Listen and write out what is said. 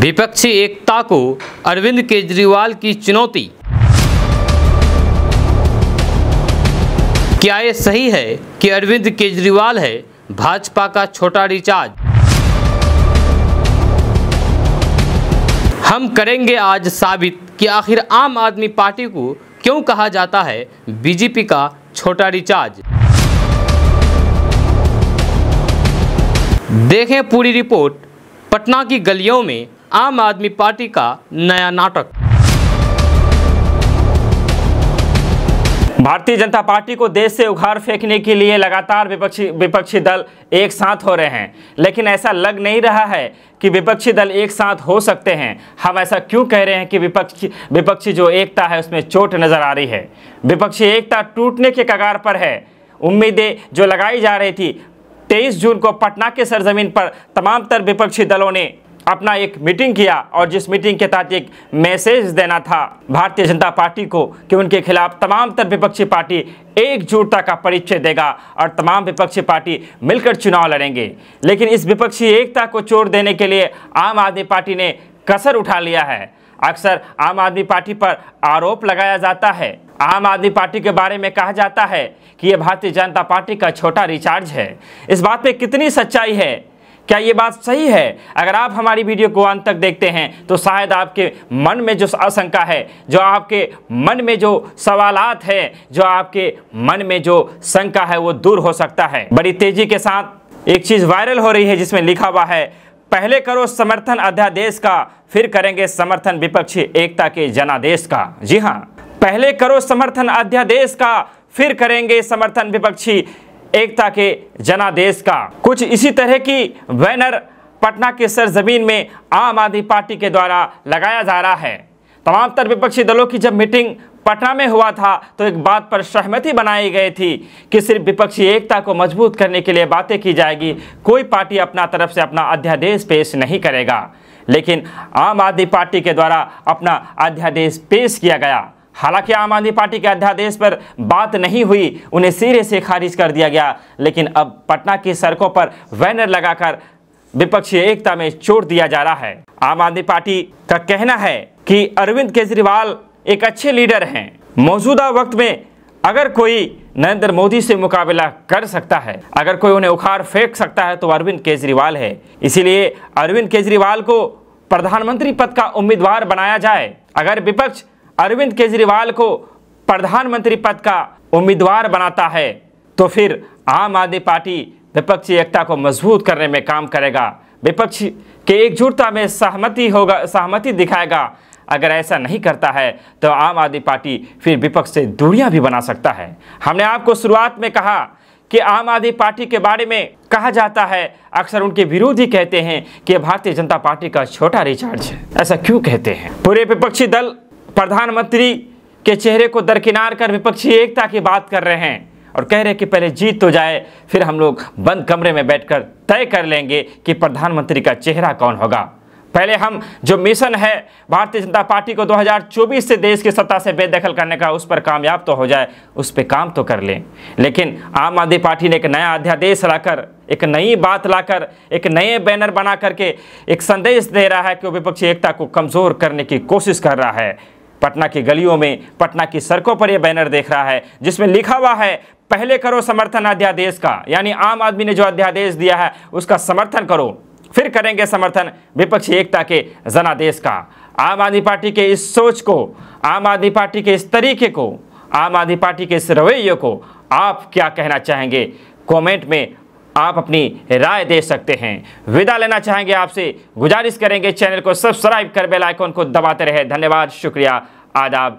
विपक्षी एकता को अरविंद केजरीवाल की चुनौती क्या ये सही है कि अरविंद केजरीवाल है भाजपा का छोटा रिचार्ज हम करेंगे आज साबित कि आखिर आम आदमी पार्टी को क्यों कहा जाता है बीजेपी का छोटा रिचार्ज देखें पूरी रिपोर्ट पटना की गलियों में आम आदमी पार्टी का नया नाटक भारतीय जनता पार्टी को देश से उखाड़ फेंकने के लिए लगातार विपक्षी विपक्षी दल एक साथ हो रहे हैं लेकिन ऐसा लग नहीं रहा है कि विपक्षी दल एक साथ हो सकते हैं हम ऐसा क्यों कह रहे हैं कि विपक्षी विपक्षी जो एकता है उसमें चोट नज़र आ रही है विपक्षी एकता टूटने के कगार पर है उम्मीदें जो लगाई जा रही थी तेईस जून को पटना के सरजमीन पर तमाम तर विपक्षी दलों ने अपना एक मीटिंग किया और जिस मीटिंग के तहत एक मैसेज देना था भारतीय जनता पार्टी को कि उनके खिलाफ तमाम तर विपक्षी पार्टी एकजुटता का परिचय देगा और तमाम विपक्षी पार्टी मिलकर चुनाव लड़ेंगे लेकिन इस विपक्षी एकता को चोर देने के लिए आम आदमी पार्टी ने कसर उठा लिया है अक्सर आम आदमी पार्टी पर आरोप लगाया जाता है आम आदमी पार्टी के बारे में कहा जाता है कि ये भारतीय जनता पार्टी का छोटा रिचार्ज है इस बात में कितनी सच्चाई है क्या ये बात सही है अगर आप हमारी वीडियो को अंत तक देखते हैं तो शायद आपके मन में जो आशंका है जो आपके मन में जो सवालात है जो आपके मन में जो शंका है वो दूर हो सकता है बड़ी तेजी के साथ एक चीज़ वायरल हो रही है जिसमें लिखा हुआ है पहले करो समर्थन अध्यादेश का फिर करेंगे समर्थन विपक्षी एकता के जनादेश का जी हाँ पहले करो समर्थन अध्यादेश का फिर करेंगे समर्थन विपक्षी एकता के जनादेश का कुछ इसी तरह की बैनर पटना के सरजमीन में आम आदमी पार्टी के द्वारा लगाया जा रहा है तमाम तर विपक्षी दलों की जब मीटिंग पटना में हुआ था तो एक बात पर सहमति बनाई गई थी कि सिर्फ विपक्षी एकता को मजबूत करने के लिए बातें की जाएगी कोई पार्टी अपना तरफ से अपना अध्यादेश पेश नहीं करेगा लेकिन आम आदमी पार्टी के द्वारा अपना अध्यादेश पेश किया गया हालांकि आम आदमी पार्टी के अध्यादेश पर बात नहीं हुई उन्हें सिरे से खारिज कर दिया गया लेकिन अब पटना की सड़कों पर बैनर लगाकर विपक्षी एकता में चोट दिया जा रहा है आम आदमी पार्टी का कहना है कि अरविंद केजरीवाल एक अच्छे लीडर हैं मौजूदा वक्त में अगर कोई नरेंद्र मोदी से मुकाबला कर सकता है अगर कोई उन्हें उखाड़ फेंक सकता है तो अरविंद केजरीवाल है इसीलिए अरविंद केजरीवाल को प्रधानमंत्री पद का उम्मीदवार बनाया जाए अगर विपक्ष अरविंद केजरीवाल को प्रधानमंत्री पद का उम्मीदवार बनाता है तो फिर आम आदमी पार्टी विपक्षी एकता को मजबूत करने में काम करेगा विपक्ष के एकजुटता में सहमति होगा सहमति दिखाएगा अगर ऐसा नहीं करता है तो आम आदमी पार्टी फिर विपक्ष से दूरियां भी बना सकता है हमने आपको शुरुआत में कहा कि आम आदमी पार्टी के बारे में कहा जाता है अक्सर उनके विरोधी कहते हैं कि भारतीय जनता पार्टी का छोटा रिचार्ज है ऐसा क्यों कहते हैं पूरे विपक्षी दल प्रधानमंत्री के चेहरे को दरकिनार कर विपक्षी एकता की बात कर रहे हैं और कह रहे कि पहले जीत तो जाए फिर हम लोग बंद कमरे में बैठकर तय कर लेंगे कि प्रधानमंत्री का चेहरा कौन होगा पहले हम जो मिशन है भारतीय जनता पार्टी को 2024 से देश की सत्ता से बेदखल करने का उस पर कामयाब तो हो जाए उस पर काम तो कर लें लेकिन आम आदमी पार्टी ने एक नया अध्यादेश लाकर एक नई बात लाकर एक नए बैनर बना करके एक संदेश दे रहा है कि वो विपक्षी एकता को कमज़ोर करने की कोशिश कर रहा है पटना की गलियों में पटना की सड़कों पर यह बैनर देख रहा है जिसमें लिखा हुआ है पहले करो समर्थन अध्यादेश का यानी आम आदमी ने जो अध्यादेश दिया है उसका समर्थन करो फिर करेंगे समर्थन विपक्षी एकता के जनादेश का आम आदमी पार्टी के इस सोच को आम आदमी पार्टी के इस तरीके को आम आदमी पार्टी के इस रवैये को आप क्या कहना चाहेंगे कमेंट में आप अपनी राय दे सकते हैं विदा लेना चाहेंगे आपसे गुजारिश करेंगे चैनल को सब्सक्राइब कर बेल को दबाते रहे धन्यवाद शुक्रिया آداب